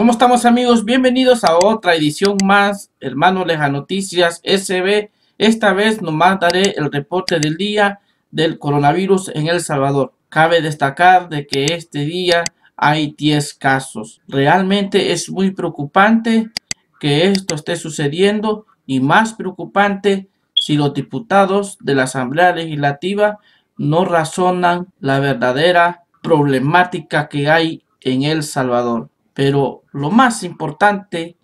¿Cómo estamos amigos? Bienvenidos a otra edición más, hermano Leja Noticias SB. Esta vez nos daré el reporte del día del coronavirus en El Salvador. Cabe destacar de que este día hay 10 casos. Realmente es muy preocupante que esto esté sucediendo y más preocupante si los diputados de la Asamblea Legislativa no razonan la verdadera problemática que hay en El Salvador. Pero lo más importante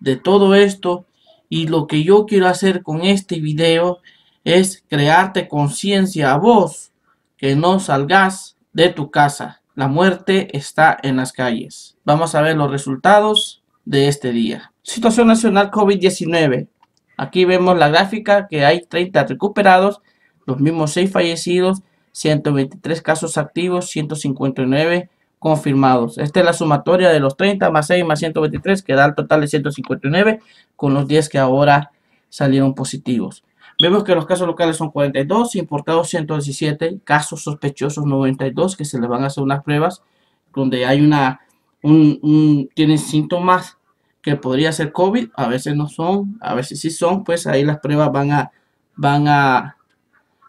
de todo esto y lo que yo quiero hacer con este video es crearte conciencia a vos que no salgas de tu casa. La muerte está en las calles. Vamos a ver los resultados de este día. Situación nacional COVID-19. Aquí vemos la gráfica que hay 30 recuperados, los mismos 6 fallecidos, 123 casos activos, 159 confirmados. Esta es la sumatoria de los 30 más 6 más 123 que da el total de 159 con los 10 que ahora salieron positivos. Vemos que los casos locales son 42, importados 117, casos sospechosos 92 que se les van a hacer unas pruebas donde hay una, un, tienen síntomas que podría ser COVID, a veces no son, a veces sí son, pues ahí las pruebas van a, van a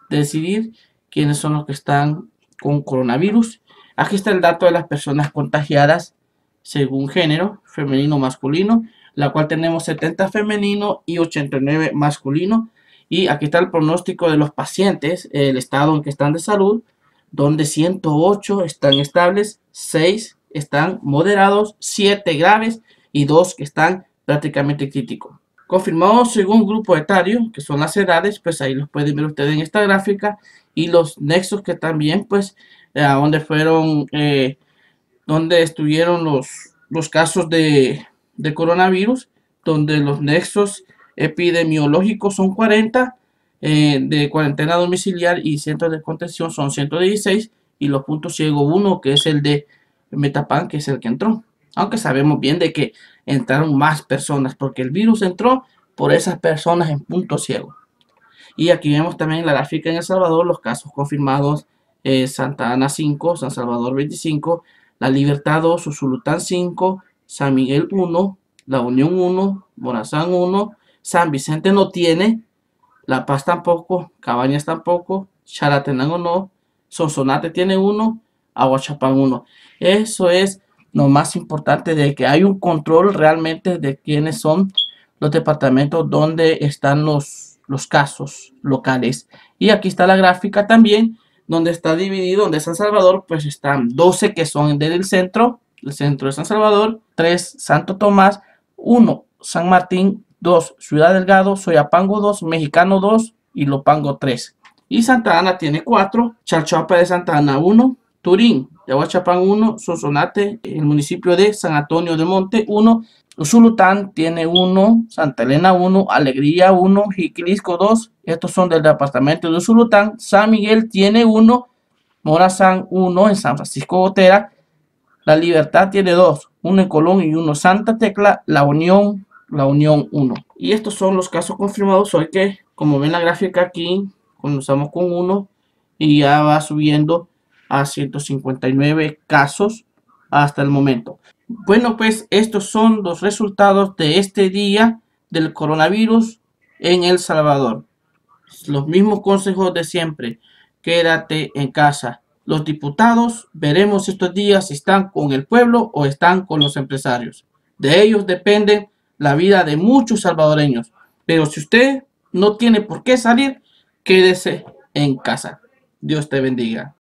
decidir quiénes son los que están con coronavirus Aquí está el dato de las personas contagiadas según género, femenino, masculino, la cual tenemos 70 femenino y 89 masculino. Y aquí está el pronóstico de los pacientes, el estado en que están de salud, donde 108 están estables, 6 están moderados, 7 graves y 2 que están prácticamente críticos. Confirmamos según grupo etario, que son las edades, pues ahí los pueden ver ustedes en esta gráfica y los nexos que también pues eh, donde fueron, eh, donde estuvieron los, los casos de, coronavirus, donde los nexos epidemiológicos son 40, eh, de cuarentena domiciliar y centros de contención son 116 y los puntos ciego 1, que es el de Metapan, que es el que entró. Aunque sabemos bien de que entraron más personas, porque el virus entró por esas personas en punto ciego. Y aquí vemos también la gráfica en El Salvador los casos confirmados eh, Santa Ana 5, San Salvador 25, La Libertad 2, Susulután 5, San Miguel 1, La Unión 1, Morazán 1, San Vicente no tiene, La Paz tampoco, Cabañas tampoco, Charatenango no, Sonsonate tiene 1, Aguachapán 1. Eso es lo más importante de que hay un control realmente de quiénes son los departamentos donde están los casos locales. Y aquí está la gráfica también donde está dividido, donde San Salvador, pues están 12 que son del centro, el centro de San Salvador, 3 Santo Tomás, 1 San Martín, 2 Ciudad Delgado, Soyapango 2, Mexicano 2 y Lopango 3. Y Santa Ana tiene 4, Chalchuapa de Santa Ana 1, Turín Yahuachapán 1, Sonsonate, el municipio de San Antonio de Monte 1, Usulután tiene 1, Santa Elena 1, Alegría 1, Jiquilisco 2, estos son del departamento de Usulután, San Miguel tiene 1, Morazán 1 en San Francisco Gotera, La Libertad tiene 2, 1 en Colón y uno Santa Tecla, La Unión, La Unión 1. Y estos son los casos confirmados hoy que, como ven la gráfica aquí, comenzamos con 1 y ya va subiendo a 159 casos hasta el momento. Bueno, pues estos son los resultados de este día del coronavirus en El Salvador. Los mismos consejos de siempre. Quédate en casa. Los diputados veremos estos días si están con el pueblo o están con los empresarios. De ellos depende la vida de muchos salvadoreños. Pero si usted no tiene por qué salir, quédese en casa. Dios te bendiga.